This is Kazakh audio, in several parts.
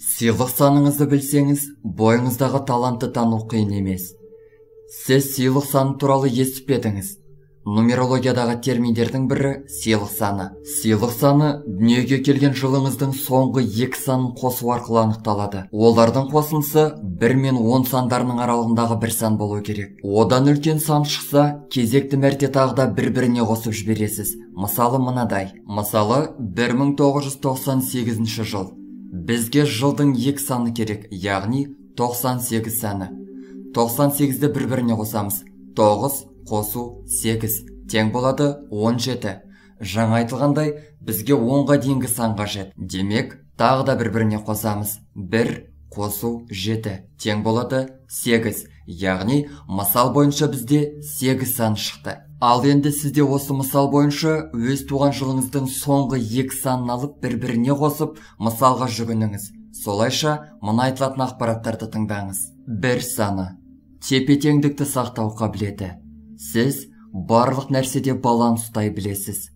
сыйлық саныңызды білсеңіз бойыңыздағы талантты тану қиын емес сіз сыйлық саны туралы естіп пе едіңіз нумерологиядағы терминдердің бірі сыйлық саны сыйлық саны дүниеге келген жылыңыздың соңғы екі санын қосу арқылы анықталады олардың қосындысы 1 мен 10 сандарының аралығындағы бір сан болу керек одан үлкен сан шықса кезекті мәрте тағы бір біріне қосып жібересіз мысалы мынадай мысалы 1998 жыл бізге жылдың екі саны керек яғни 98 саны. 98-ді бір біріне қосамыз 9 қосу 8 тең болады 17 жаңа айтылғандай бізге 10-ға дейінгі сан қажет демек тағы да бір біріне қосамыз 1 қосу 7 тең болады 8 яғни мысал бойынша бізде 8 сан шықты ал енді сізде осы мысал бойынша өз туған жылыңыздың соңғы екі санын алып бір біріне қосып мысалға жүгініңіз солайша мына айтылатын ақпараттарды тыңдаңыз бір саны тепе теңдікті сақтау қабілеті сіз барлық нәрседе баланс ұстай білесіз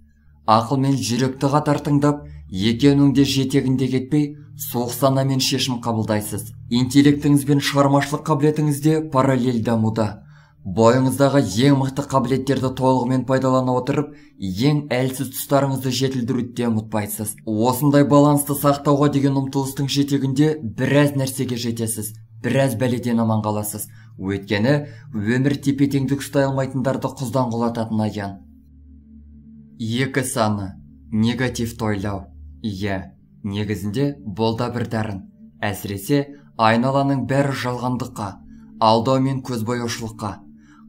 ақыл мен жүректі қатар тыңдап екеуінің де жетегінде кетпей суық санамен шешім қабылдайсыз интеллектіңіз бен шығармашылық қабілетіңіз де параллель дамуда бойыңыздағы ең мықты қабілеттерді толығымен пайдалана отырып ең әлсіз тұстарыңызды жетілдіруді де ұмытпайсыз осындай балансты сақтауға деген ұмтылыстың жетегінде біраз нәрсеге жетесіз біраз бәледен аман қаласыз өйткені өмір тепе теңдік ұстай алмайтындарды құздан құлататын аян екі саны негативті ойлау иә негізінде бұл да бір дарын әсіресе айналаның бәрі жалғандыққа алдау мен көзбояушылыққа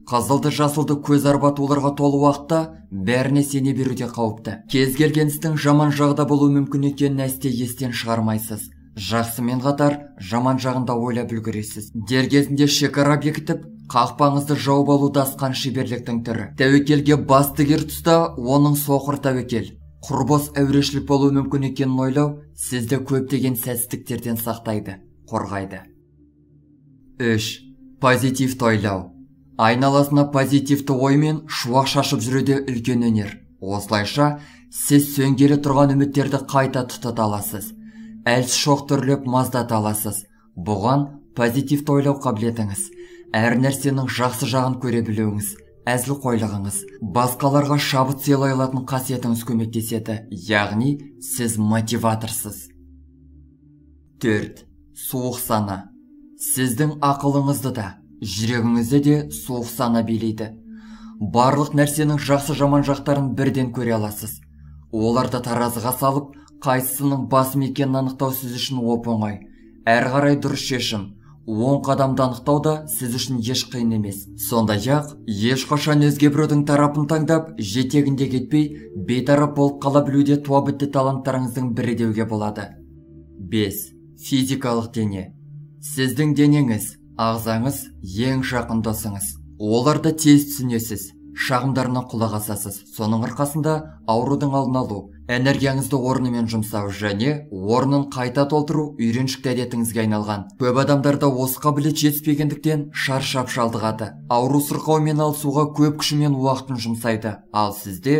қызылды жасылды көз арба толы уақытта бәріне сене беру де қауіпті кез келген істің жаман жағда да болуы мүмкін екенін әсте естен шығармайсыз жақсымен қатар жаман жағын да ойлап үлгересіз дер кезінде шекара бекітіп қақпаңызды жауып алу дасқан шеберліктің түрі тәуекелге бас тігер тұста оның соқыр тәуекел құрбос әурешілік болуы мүмкін екенін ойлау сізді көптеген сәтсіздіктерден сақтайды қорғайды 3. позитивті ойлау айналасына позитивті оймен шуақ шашып жүруде үлкен өнер осылайша сіз сөңгелі тұрған үміттерді қайта тұтата аласыз әлсіз шоқ түрлеп маздата аласыз бұған позитивті ойлау қабілетіңіз әр нәрсенің жақсы жағын көре білуіңіз қойлығыңыз, басқаларға шабыт сыйлай алатын қасиетіңіз көмектеседі яғни сіз мотиваторсыз 4 суық сана сіздің ақылыңызды да жүрегіңізді де суық сана билейді барлық нәрсенің жақсы жаман жақтарын бірден көре аласыз оларды таразыға салып қайсысының басым екенін анықтау сіз үшін оп оңай әрі қарай дұрыс шешім оң қадамды анықтау да сіз үшін еш қиын емес сондай ақ ешқашан өзге біреудің тарапын таңдап жетегінде кетпей бейтарап болып қала білуде туа бітті таланттарыңыздың бірі деуге болады 5 физикалық дене сіздің денеңіз ағзаңыз ең жақын досыңыз оларды тез түсінесіз шағымдарына құлақ асасыз соның арқасында аурудың алдын алу энергияңызды орнымен жұмсау және орнын қайта толтыру үйреншікті әдетіңізге айналған көп адамдарда осы қабілет жетіспегендіктен шаршап шалдығады ауру сырқаумен алысуға көп күші уақытын жұмсайды ал сізде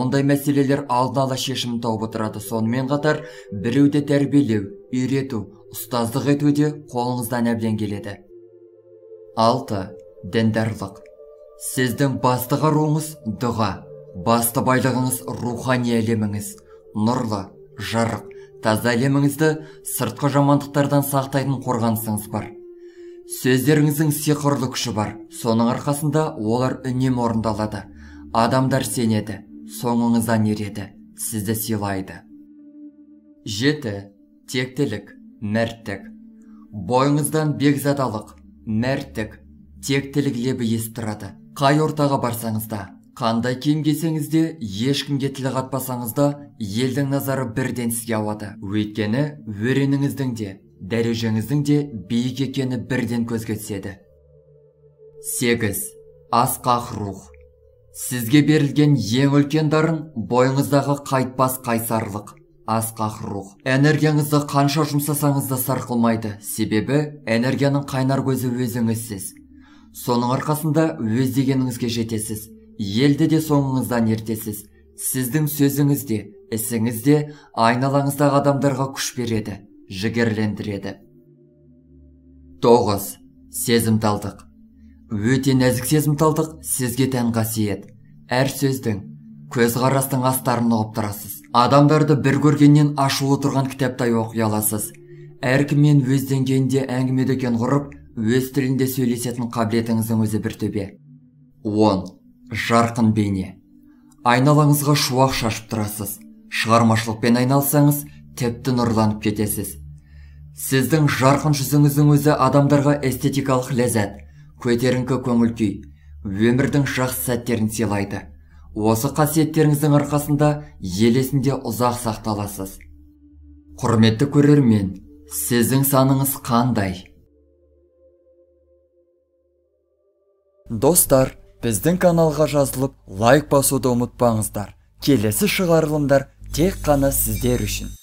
ондай мәселелер алдын ала шешімін тауып отырады сонымен қатар біреуді тәрбиелеу үйрету ұстаздық ету де қолыңыздан әбден келеді алты діндарлық сіздің басты қаруыңыз дұға басты байлығыңыз рухани әлеміңіз нұрлы жарық таза әлеміңізді сыртқы жамандықтардан сақтайтын қорғанысыңыз бар сөздеріңіздің сиқырлы күші бар соның арқасында олар үнемі орындалады адамдар сенеді соңыңыздан ереді сізді сыйлайды жеті тектілік мәрттік бойыңыздан бекзадалық мәрттік тектілік лебі естіп тұрады қай ортаға барсаңыз да қандай кем кисеңіз де ешкімге тіл қатпасаңыз да елдің назары бірден сізге ауады өйткені өреніңіздің де дәрежеңіздің де биік екені бірден көзге түседі 8. асқақ рух сізге берілген ең үлкен дарын бойыңыздағы қайтпас қайсарлық асқақ рух энергияңызды қанша жұмсасаңыз да сарқылмайды себебі энергияның қайнар көзі өзіңізсіз соның арқасында өз дегеніңізге жетесіз елді де соңыңыздан ертесіз сіздің сөзіңізде, де ісіңіз айналаңыздағы адамдарға күш береді жігерлендіреді 9. сезімталдық өте нәзік сезімталдық сізге тән қасиет әр сөздің көзқарастың астарын ұғып тұрасыз адамдарды бір көргеннен ашулы тұрған кітаптай оқи аласыз әркіммен өз деңгейінде әңгіме дүкен құрып өз тілінде сөйлесетін қабілетіңіздің өзі бір төбе он жарқын бейне айналаңызға шуақ шашып тұрасыз шығармашылықпен айналсаңыз тіпті нұрланып кетесіз сіздің жарқын жүзіңіздің өзі адамдарға эстетикалық ләззат көтеріңкі көңіл күй өмірдің жақсы сәттерін сыйлайды осы қасиеттеріңіздің арқасында елесінде ұзақ сақталасыз құрметті көрермен сіздің саныңыз қандай достар біздің каналға жазылып лайк басуды ұмытпаңыздар келесі шығарылымдар тек қана сіздер үшін